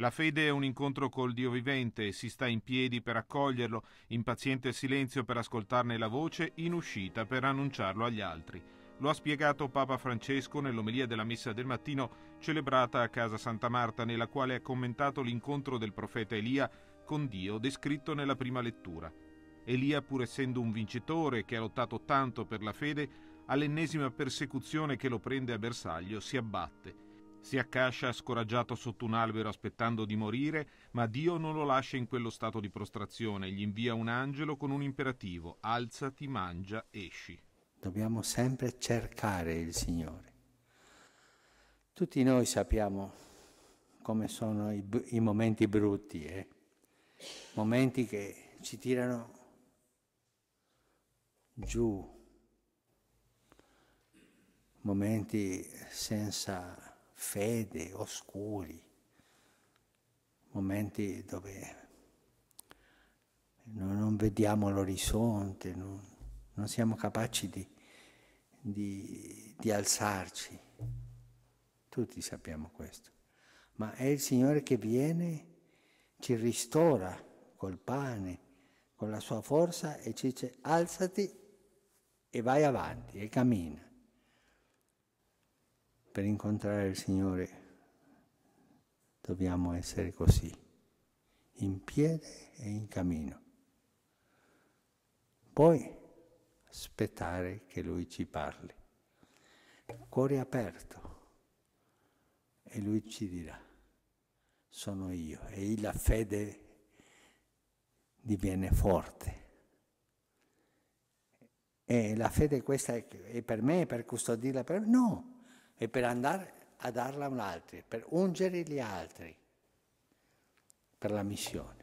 La fede è un incontro col Dio vivente, si sta in piedi per accoglierlo, in paziente silenzio per ascoltarne la voce, in uscita per annunciarlo agli altri. Lo ha spiegato Papa Francesco nell'omelia della Messa del mattino celebrata a Casa Santa Marta, nella quale ha commentato l'incontro del profeta Elia con Dio descritto nella prima lettura. Elia, pur essendo un vincitore che ha lottato tanto per la fede, all'ennesima persecuzione che lo prende a bersaglio si abbatte si accascia scoraggiato sotto un albero aspettando di morire, ma Dio non lo lascia in quello stato di prostrazione, gli invia un angelo con un imperativo, alzati, mangia, esci. Dobbiamo sempre cercare il Signore. Tutti noi sappiamo come sono i, i momenti brutti, eh? momenti che ci tirano giù, momenti senza fede, oscuri, momenti dove non, vediamo l'orizzonte, non, non siamo capaci di, di, di alzarci. Tutti sappiamo questo. Ma è il Signore che viene, ci ristora col pane, con la sua forza e ci dice alzati e vai avanti e cammina per incontrare il Signore dobbiamo essere così, in piedi e in cammino. Poi aspettare che Lui ci parli, cuore aperto, e Lui ci dirà, sono io, e la fede diviene forte. E la fede questa è per me, è per custodirla, per... no, e per andare a darla a un altro, per ungere gli altri, per la missione.